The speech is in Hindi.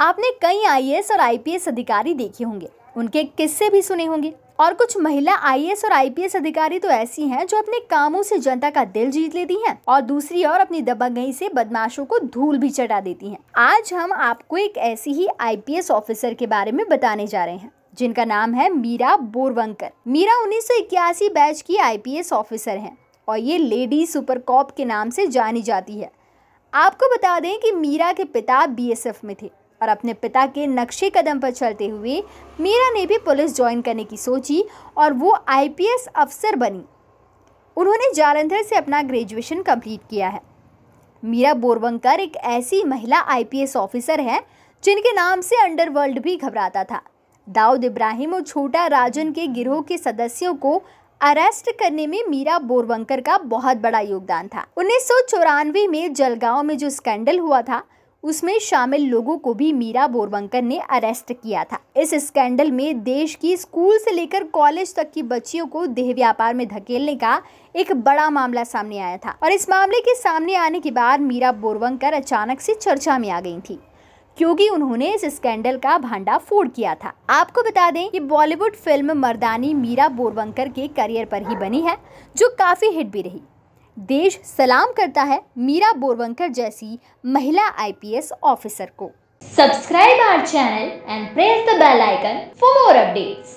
आपने कई आई और आई अधिकारी देखे होंगे उनके किस्से भी सुने होंगे और कुछ महिला आई और आई अधिकारी तो ऐसी हैं जो अपने कामों से जनता का दिल जीत लेती हैं और दूसरी ओर अपनी दबंगई से बदमाशों को धूल भी चटा देती हैं। आज हम आपको एक ऐसी ही आई ऑफिसर के बारे में बताने जा रहे हैं जिनका नाम है मीरा बोरवंकर मीरा उन्नीस बैच की आई ऑफिसर है और ये लेडी सुपर कॉप के नाम से जानी जाती है आपको बता दें कि मीरा के पिता बीएसएफ में थे और अपने पिता के नक्शे कदम पर चलते हुए मीरा ने भी पुलिस ज्वाइन करने की सोची और वो आईपीएस अफसर बनी उन्होंने जालंधर से अपना ग्रेजुएशन कंप्लीट किया है मीरा बोरवंकर एक ऐसी महिला आईपीएस ऑफिसर हैं जिनके नाम से अंडरवर्ल्ड भी घबराता था दाऊद इब्राहिम और छोटा राजन के गिरोह के सदस्यों को अरेस्ट करने में मीरा बोरवंकर का बहुत बड़ा योगदान था उन्नीस में जलगांव में जो स्कैंडल हुआ था उसमें शामिल लोगों को भी मीरा बोरवंकर ने अरेस्ट किया था इस स्कैंडल में देश की स्कूल से लेकर कॉलेज तक की बच्चियों को देह व्यापार में धकेलने का एक बड़ा मामला सामने आया था और इस मामले के सामने आने के बाद मीरा बोरवंकर अचानक से चर्चा में आ गई थी क्योंकि उन्होंने इस स्कैंडल का भांडा फोड़ किया था आपको बता दें कि बॉलीवुड फिल्म मर्दानी मीरा बोरवंकर के करियर पर ही बनी है जो काफी हिट भी रही देश सलाम करता है मीरा बोरवंकर जैसी महिला आईपीएस ऑफिसर को subscribe our channel and press the bell icon for more updates